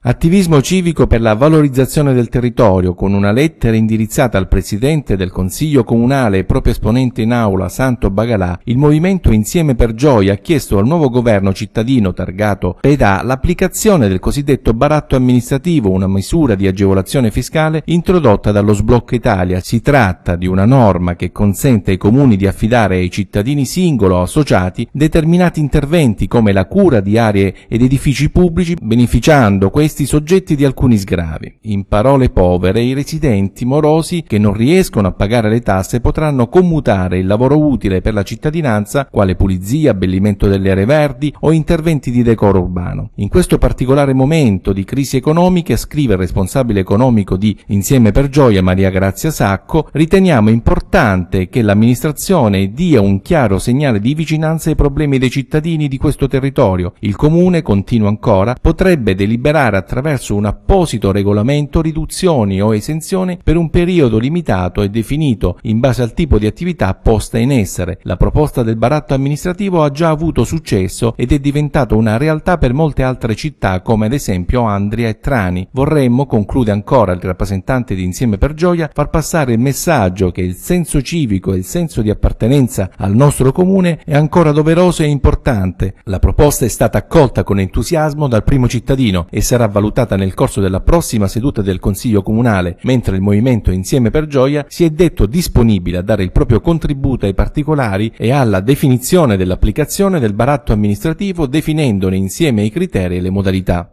Attivismo civico per la valorizzazione del territorio con una lettera indirizzata al presidente del Consiglio Comunale e proprio esponente in aula Santo Bagalà, il movimento Insieme per Gioia ha chiesto al nuovo governo cittadino targato PEDA l'applicazione del cosiddetto baratto amministrativo, una misura di agevolazione fiscale introdotta dallo Sblocco Italia. Si tratta di una norma che consente ai comuni di affidare ai cittadini singolo o associati determinati interventi come la cura di aree ed edifici pubblici, beneficiando questi questi soggetti di alcuni sgravi. In parole povere, i residenti morosi che non riescono a pagare le tasse potranno commutare il lavoro utile per la cittadinanza, quale pulizia, abbellimento delle aree verdi o interventi di decoro urbano. In questo particolare momento di crisi economica, scrive il responsabile economico di Insieme per Gioia Maria Grazia Sacco, riteniamo importante che l'amministrazione dia un chiaro segnale di vicinanza ai problemi dei cittadini di questo territorio. Il comune, continua ancora, potrebbe deliberare attraverso un apposito regolamento riduzioni o esenzioni per un periodo limitato e definito in base al tipo di attività posta in essere. La proposta del baratto amministrativo ha già avuto successo ed è diventata una realtà per molte altre città come ad esempio Andria e Trani. Vorremmo, conclude ancora il rappresentante di Insieme per Gioia, far passare il messaggio che il senso civico e il senso di appartenenza al nostro comune è ancora doveroso e importante. La proposta è stata accolta con entusiasmo dal primo cittadino e sarà valutata nel corso della prossima seduta del Consiglio Comunale, mentre il Movimento Insieme per Gioia si è detto disponibile a dare il proprio contributo ai particolari e alla definizione dell'applicazione del baratto amministrativo definendone insieme i criteri e le modalità.